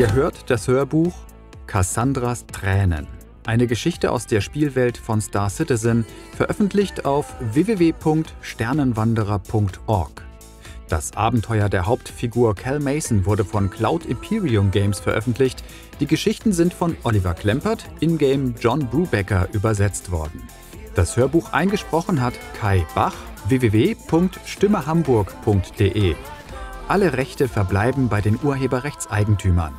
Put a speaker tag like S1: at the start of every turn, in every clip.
S1: Ihr hört das Hörbuch Cassandras Tränen, eine Geschichte aus der Spielwelt von Star Citizen, veröffentlicht auf www.sternenwanderer.org. Das Abenteuer der Hauptfigur Cal Mason wurde von Cloud Imperium Games veröffentlicht. Die Geschichten sind von Oliver Klempert, in-game John Brubecker, übersetzt worden. Das Hörbuch eingesprochen hat Kai Bach, www.stimmehamburg.de. Alle Rechte verbleiben bei den Urheberrechtseigentümern.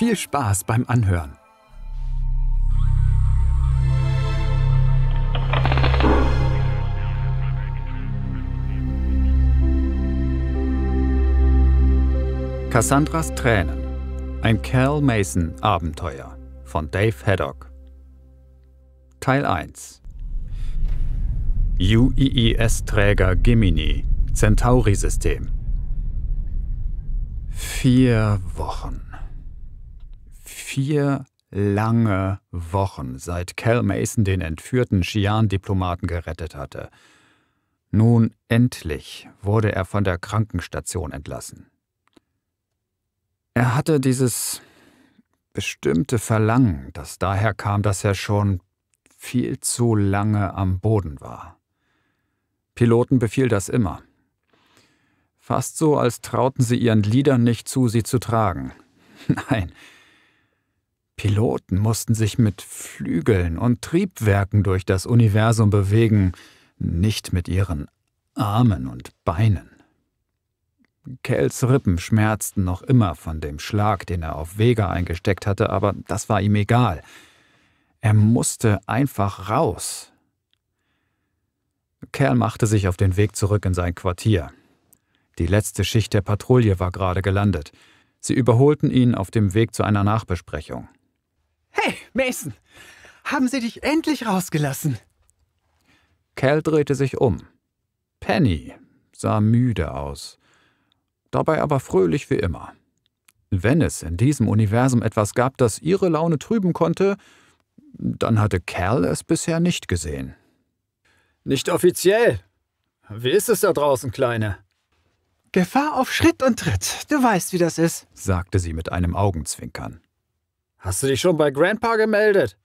S1: Viel Spaß beim Anhören. Cassandras Tränen. Ein Cal Mason Abenteuer von Dave Haddock. Teil 1 UIIS-Träger e e Gemini Centauri-System. Vier Wochen vier lange Wochen, seit Cal Mason den entführten Xi'an-Diplomaten gerettet hatte. Nun endlich wurde er von der Krankenstation entlassen. Er hatte dieses bestimmte Verlangen, das daher kam, dass er schon viel zu lange am Boden war. Piloten befiel das immer. Fast so, als trauten sie ihren Liedern nicht zu, sie zu tragen. Nein, Piloten mussten sich mit Flügeln und Triebwerken durch das Universum bewegen, nicht mit ihren Armen und Beinen. Kells Rippen schmerzten noch immer von dem Schlag, den er auf Vega eingesteckt hatte, aber das war ihm egal. Er musste einfach raus. Kerl machte sich auf den Weg zurück in sein Quartier. Die letzte Schicht der Patrouille war gerade gelandet. Sie überholten ihn auf dem Weg zu einer Nachbesprechung. Hey, Mason, haben sie dich endlich rausgelassen? Cal drehte sich um. Penny sah müde aus, dabei aber fröhlich wie immer. Wenn es in diesem Universum etwas gab, das ihre Laune trüben konnte, dann hatte Cal es bisher nicht gesehen. Nicht offiziell. Wie ist es da draußen, Kleine? Gefahr auf Schritt und Tritt. Du weißt, wie das ist, sagte sie mit einem Augenzwinkern. Hast du dich schon bei Grandpa gemeldet?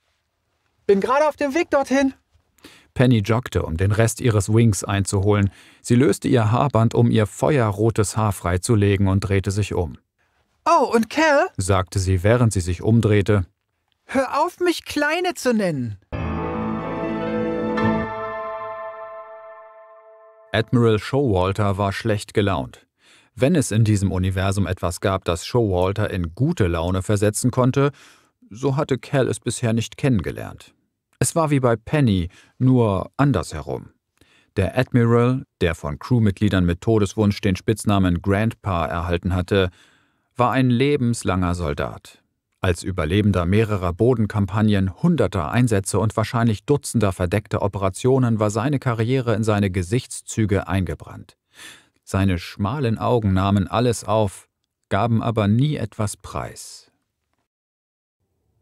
S1: Bin gerade auf dem Weg dorthin. Penny joggte, um den Rest ihres Wings einzuholen. Sie löste ihr Haarband, um ihr feuerrotes Haar freizulegen und drehte sich um. Oh, und Cal? sagte sie, während sie sich umdrehte. Hör auf, mich Kleine zu nennen. Admiral Showalter war schlecht gelaunt. Wenn es in diesem Universum etwas gab, das Showalter in gute Laune versetzen konnte, so hatte Cal es bisher nicht kennengelernt. Es war wie bei Penny, nur andersherum. Der Admiral, der von Crewmitgliedern mit Todeswunsch den Spitznamen Grandpa erhalten hatte, war ein lebenslanger Soldat. Als Überlebender mehrerer Bodenkampagnen, hunderter Einsätze und wahrscheinlich dutzender verdeckter Operationen war seine Karriere in seine Gesichtszüge eingebrannt. Seine schmalen Augen nahmen alles auf, gaben aber nie etwas preis.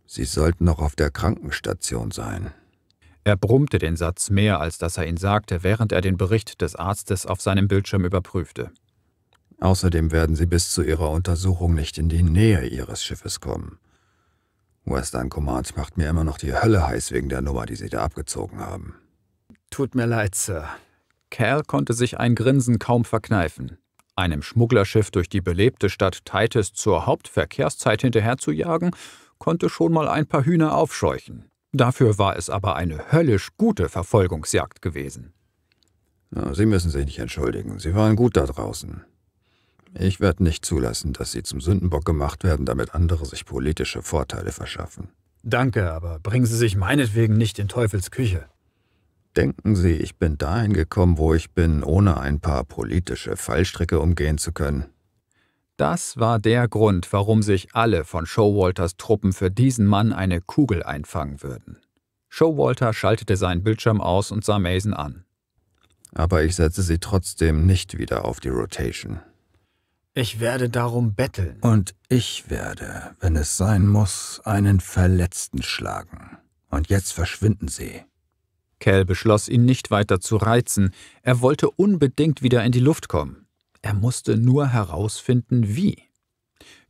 S1: Sie sollten noch auf der Krankenstation sein. Er brummte den Satz mehr, als dass er ihn sagte, während er den Bericht des Arztes auf seinem Bildschirm überprüfte. Außerdem werden Sie bis zu Ihrer Untersuchung nicht in die Nähe Ihres Schiffes kommen. Western Command macht mir immer noch die Hölle heiß wegen der Nummer, die Sie da abgezogen haben. Tut mir leid, Sir, Cal konnte sich ein Grinsen kaum verkneifen. Einem Schmugglerschiff durch die belebte Stadt Titus zur Hauptverkehrszeit hinterherzujagen, konnte schon mal ein paar Hühner aufscheuchen. Dafür war es aber eine höllisch gute Verfolgungsjagd gewesen. Sie müssen sich nicht entschuldigen. Sie waren gut da draußen. Ich werde nicht zulassen, dass Sie zum Sündenbock gemacht werden, damit andere sich politische Vorteile verschaffen. Danke, aber bringen Sie sich meinetwegen nicht in Teufels Küche. Denken Sie, ich bin dahin gekommen, wo ich bin, ohne ein paar politische Fallstricke umgehen zu können? Das war der Grund, warum sich alle von Showalters Truppen für diesen Mann eine Kugel einfangen würden. Showalter schaltete seinen Bildschirm aus und sah Mason an. Aber ich setze sie trotzdem nicht wieder auf die Rotation. Ich werde darum betteln. Und ich werde, wenn es sein muss, einen Verletzten schlagen. Und jetzt verschwinden sie. Kell beschloss, ihn nicht weiter zu reizen. Er wollte unbedingt wieder in die Luft kommen. Er musste nur herausfinden, wie.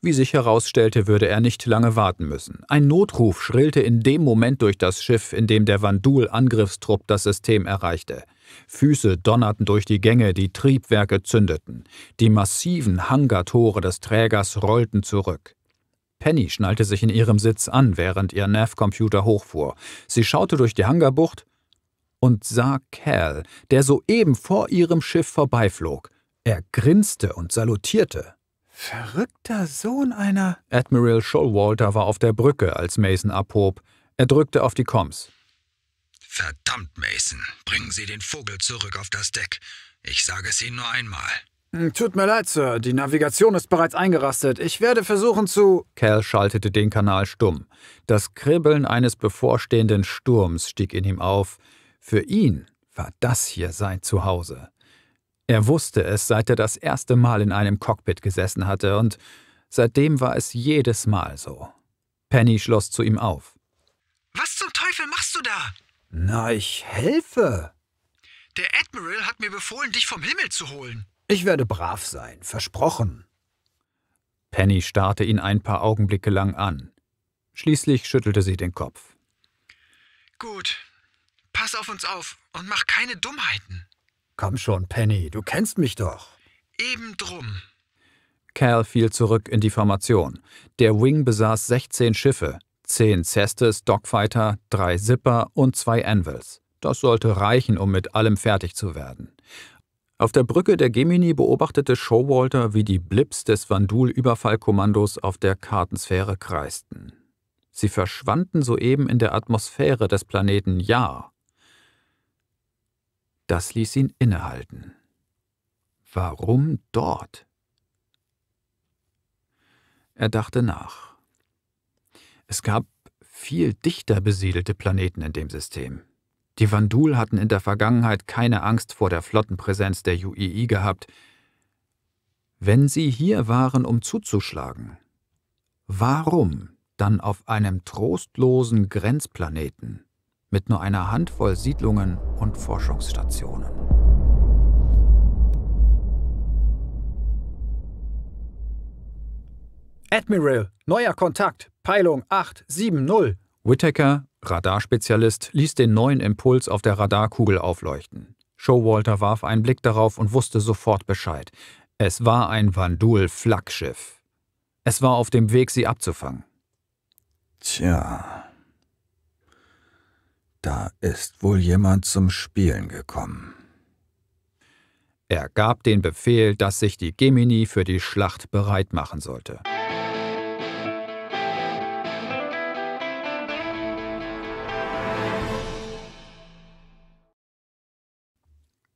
S1: Wie sich herausstellte, würde er nicht lange warten müssen. Ein Notruf schrillte in dem Moment durch das Schiff, in dem der Vandul-Angriffstrupp das System erreichte. Füße donnerten durch die Gänge, die Triebwerke zündeten. Die massiven Hangartore des Trägers rollten zurück. Penny schnallte sich in ihrem Sitz an, während ihr nav computer hochfuhr. Sie schaute durch die Hangarbucht und sah Cal, der soeben vor ihrem Schiff vorbeiflog. Er grinste und salutierte. Verrückter Sohn einer. Admiral Showalter war auf der Brücke, als Mason abhob. Er drückte auf die Koms. Verdammt, Mason, bringen Sie den Vogel zurück auf das Deck. Ich sage es Ihnen nur einmal. Hm, tut mir leid, Sir, die Navigation ist bereits eingerastet. Ich werde versuchen zu. Cal schaltete den Kanal stumm. Das Kribbeln eines bevorstehenden Sturms stieg in ihm auf. Für ihn war das hier sein Zuhause. Er wusste es, seit er das erste Mal in einem Cockpit gesessen hatte, und seitdem war es jedes Mal so. Penny schloss zu ihm auf. Was zum Teufel machst du da? Na, ich helfe. Der Admiral hat mir befohlen, dich vom Himmel zu holen. Ich werde brav sein, versprochen. Penny starrte ihn ein paar Augenblicke lang an. Schließlich schüttelte sie den Kopf. Gut, pass auf uns auf und mach keine Dummheiten. Komm schon, Penny, du kennst mich doch. Eben drum. Cal fiel zurück in die Formation. Der Wing besaß 16 Schiffe, 10 Cestes, Dogfighter, 3 Zipper und 2 Anvils. Das sollte reichen, um mit allem fertig zu werden. Auf der Brücke der Gemini beobachtete Showalter, wie die Blips des Vandul-Überfallkommandos auf der Kartensphäre kreisten. Sie verschwanden soeben in der Atmosphäre des Planeten Ja das ließ ihn innehalten. Warum dort? Er dachte nach. Es gab viel dichter besiedelte Planeten in dem System. Die Vandul hatten in der Vergangenheit keine Angst vor der Flottenpräsenz der UII gehabt. Wenn sie hier waren, um zuzuschlagen, warum dann auf einem trostlosen Grenzplaneten? mit nur einer Handvoll Siedlungen und Forschungsstationen. Admiral, neuer Kontakt, Peilung 870. Whittaker, Radarspezialist, ließ den neuen Impuls auf der Radarkugel aufleuchten. Showalter warf einen Blick darauf und wusste sofort Bescheid. Es war ein Vandul-Flaggschiff. Es war auf dem Weg, sie abzufangen. Tja, da ist wohl jemand zum Spielen gekommen. Er gab den Befehl, dass sich die Gemini für die Schlacht bereit machen sollte.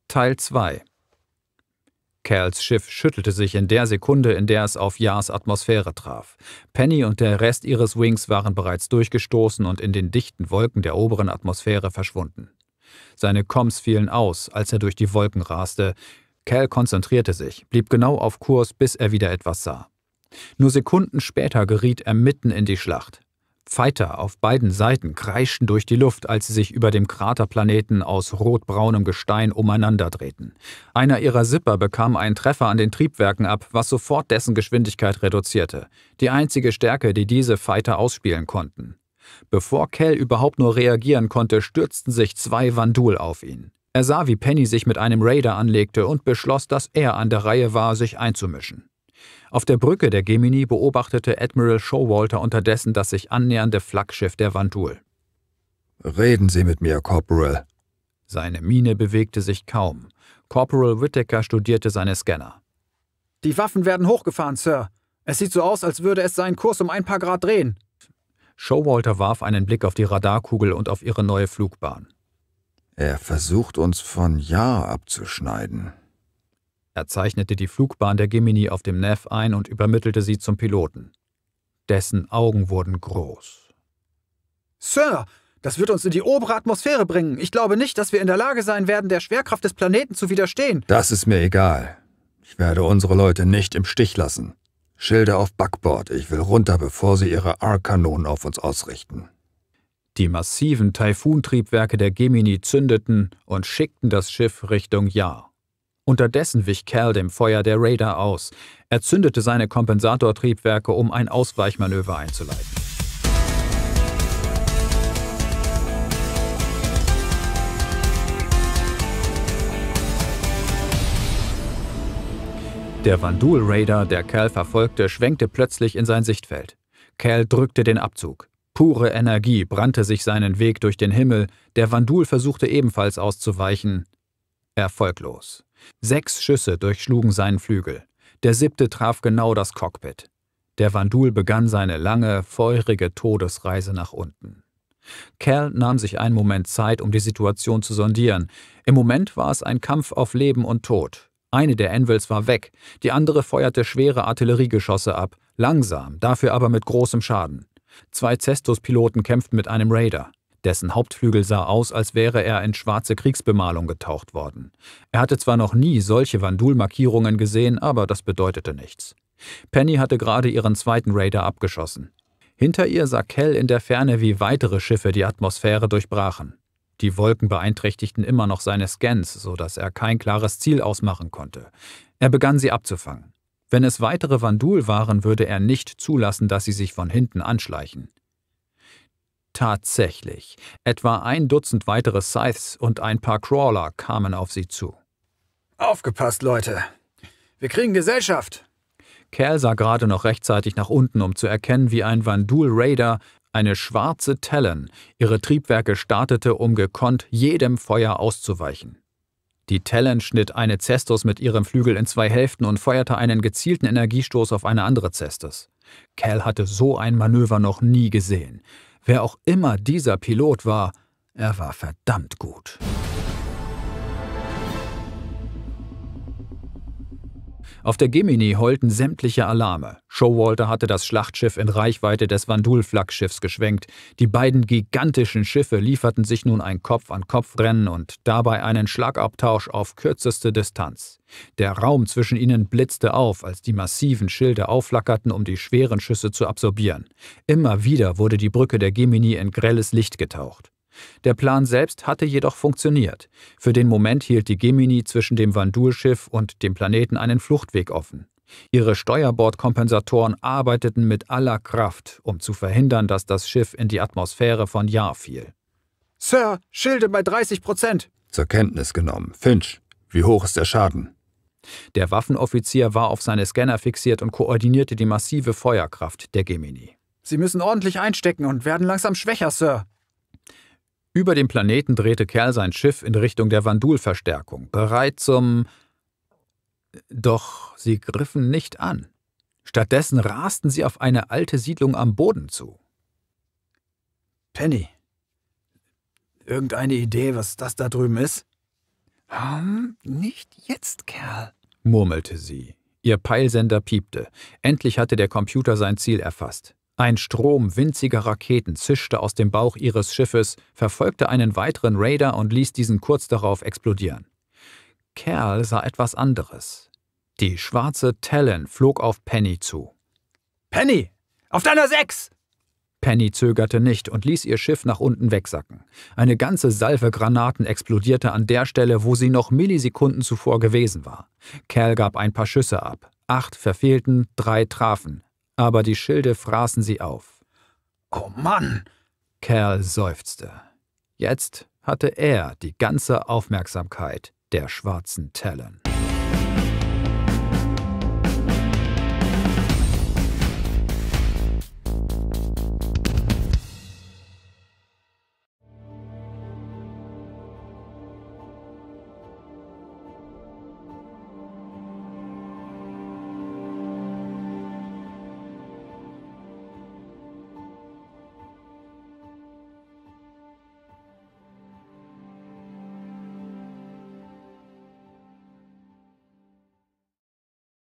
S1: Teil 2 Cals Schiff schüttelte sich in der Sekunde, in der es auf Jars Atmosphäre traf. Penny und der Rest ihres Wings waren bereits durchgestoßen und in den dichten Wolken der oberen Atmosphäre verschwunden. Seine Koms fielen aus, als er durch die Wolken raste. Cal konzentrierte sich, blieb genau auf Kurs, bis er wieder etwas sah. Nur Sekunden später geriet er mitten in die Schlacht. Fighter auf beiden Seiten kreischten durch die Luft, als sie sich über dem Kraterplaneten aus rotbraunem Gestein umeinander drehten. Einer ihrer Sipper bekam einen Treffer an den Triebwerken ab, was sofort dessen Geschwindigkeit reduzierte. Die einzige Stärke, die diese Fighter ausspielen konnten. Bevor Kell überhaupt nur reagieren konnte, stürzten sich zwei Vandul auf ihn. Er sah, wie Penny sich mit einem Raider anlegte und beschloss, dass er an der Reihe war, sich einzumischen. Auf der Brücke der Gemini beobachtete Admiral Showalter unterdessen das sich annähernde Flaggschiff der Vanduul. Reden Sie mit mir, Corporal. Seine Miene bewegte sich kaum. Corporal Whittaker studierte seine Scanner. Die Waffen werden hochgefahren, Sir. Es sieht so aus, als würde es seinen Kurs um ein paar Grad drehen. Showalter warf einen Blick auf die Radarkugel und auf ihre neue Flugbahn. Er versucht uns von Ja abzuschneiden. Er zeichnete die Flugbahn der Gemini auf dem Neff ein und übermittelte sie zum Piloten. Dessen Augen wurden groß. Sir, das wird uns in die obere Atmosphäre bringen. Ich glaube nicht, dass wir in der Lage sein werden, der Schwerkraft des Planeten zu widerstehen. Das ist mir egal. Ich werde unsere Leute nicht im Stich lassen. Schilde auf Backbord, ich will runter, bevor sie ihre R-Kanonen auf uns ausrichten. Die massiven Taifuntriebwerke der Gemini zündeten und schickten das Schiff Richtung Jahr. Unterdessen wich Cal dem Feuer der Raider aus. Er zündete seine Kompensatortriebwerke, um ein Ausweichmanöver einzuleiten. Der Vandul Raider, der Cal verfolgte, schwenkte plötzlich in sein Sichtfeld. Cal drückte den Abzug. Pure Energie brannte sich seinen Weg durch den Himmel, der Vandul versuchte ebenfalls auszuweichen. Erfolglos. Sechs Schüsse durchschlugen seinen Flügel. Der siebte traf genau das Cockpit. Der Vandul begann seine lange, feurige Todesreise nach unten. Cal nahm sich einen Moment Zeit, um die Situation zu sondieren. Im Moment war es ein Kampf auf Leben und Tod. Eine der Anvils war weg, die andere feuerte schwere Artilleriegeschosse ab, langsam, dafür aber mit großem Schaden. Zwei Cestus-Piloten kämpften mit einem Raider. Dessen Hauptflügel sah aus, als wäre er in schwarze Kriegsbemalung getaucht worden. Er hatte zwar noch nie solche Vandul-Markierungen gesehen, aber das bedeutete nichts. Penny hatte gerade ihren zweiten Raider abgeschossen. Hinter ihr sah Kell in der Ferne, wie weitere Schiffe die Atmosphäre durchbrachen. Die Wolken beeinträchtigten immer noch seine Scans, sodass er kein klares Ziel ausmachen konnte. Er begann sie abzufangen. Wenn es weitere Vandul waren, würde er nicht zulassen, dass sie sich von hinten anschleichen. Tatsächlich, etwa ein Dutzend weitere Scythes und ein paar Crawler kamen auf sie zu. Aufgepasst, Leute! Wir kriegen Gesellschaft! Kerl sah gerade noch rechtzeitig nach unten, um zu erkennen, wie ein Vandul Raider, eine schwarze Talon, ihre Triebwerke startete, um gekonnt jedem Feuer auszuweichen. Die Talon schnitt eine Cestus mit ihrem Flügel in zwei Hälften und feuerte einen gezielten Energiestoß auf eine andere Cestus. Cal hatte so ein Manöver noch nie gesehen. Wer auch immer dieser Pilot war, er war verdammt gut. Auf der Gemini heulten sämtliche Alarme. Showalter hatte das Schlachtschiff in Reichweite des Vandul-Flaggschiffs geschwenkt. Die beiden gigantischen Schiffe lieferten sich nun ein Kopf-an-Kopf-Rennen und dabei einen Schlagabtausch auf kürzeste Distanz. Der Raum zwischen ihnen blitzte auf, als die massiven Schilde aufflackerten, um die schweren Schüsse zu absorbieren. Immer wieder wurde die Brücke der Gemini in grelles Licht getaucht. Der Plan selbst hatte jedoch funktioniert. Für den Moment hielt die Gemini zwischen dem vandul schiff und dem Planeten einen Fluchtweg offen. Ihre Steuerbordkompensatoren arbeiteten mit aller Kraft, um zu verhindern, dass das Schiff in die Atmosphäre von Jahr fiel. Sir, Schilde bei 30 Prozent. Zur Kenntnis genommen. Finch, wie hoch ist der Schaden? Der Waffenoffizier war auf seine Scanner fixiert und koordinierte die massive Feuerkraft der Gemini. Sie müssen ordentlich einstecken und werden langsam schwächer, Sir. Über dem Planeten drehte Kerl sein Schiff in Richtung der Vandul-Verstärkung, bereit zum. Doch sie griffen nicht an. Stattdessen rasten sie auf eine alte Siedlung am Boden zu. Penny, irgendeine Idee, was das da drüben ist? Hm, nicht jetzt, Kerl, murmelte sie. Ihr Peilsender piepte. Endlich hatte der Computer sein Ziel erfasst. Ein Strom winziger Raketen zischte aus dem Bauch ihres Schiffes, verfolgte einen weiteren Raider und ließ diesen kurz darauf explodieren. Kerl sah etwas anderes. Die schwarze Talon flog auf Penny zu. Penny! Auf deiner Sechs! Penny zögerte nicht und ließ ihr Schiff nach unten wegsacken. Eine ganze Salve Granaten explodierte an der Stelle, wo sie noch Millisekunden zuvor gewesen war. Kerl gab ein paar Schüsse ab. Acht verfehlten, drei trafen aber die Schilde fraßen sie auf. Oh Mann! Kerl seufzte. Jetzt hatte er die ganze Aufmerksamkeit der schwarzen Tellen.